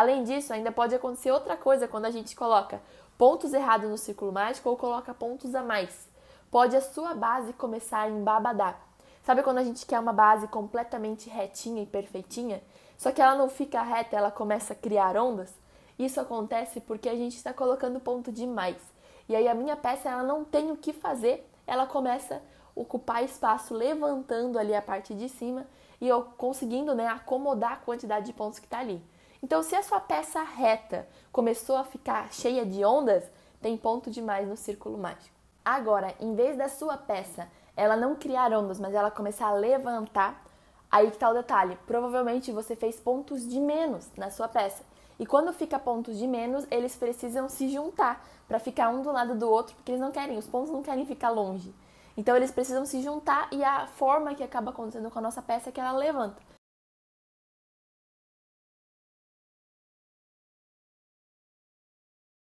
Além disso, ainda pode acontecer outra coisa quando a gente coloca pontos errados no círculo mágico ou coloca pontos a mais. Pode a sua base começar a embabadar. Sabe quando a gente quer uma base completamente retinha e perfeitinha? Só que ela não fica reta, ela começa a criar ondas? Isso acontece porque a gente está colocando ponto demais. E aí a minha peça ela não tem o que fazer, ela começa a ocupar espaço levantando ali a parte de cima e eu conseguindo né, acomodar a quantidade de pontos que está ali. Então, se a sua peça reta começou a ficar cheia de ondas, tem ponto demais no círculo mágico. Agora, em vez da sua peça ela não criar ondas, mas ela começar a levantar, aí que tá o detalhe. Provavelmente você fez pontos de menos na sua peça. E quando fica pontos de menos, eles precisam se juntar para ficar um do lado do outro, porque eles não querem, os pontos não querem ficar longe. Então eles precisam se juntar e a forma que acaba acontecendo com a nossa peça é que ela levanta.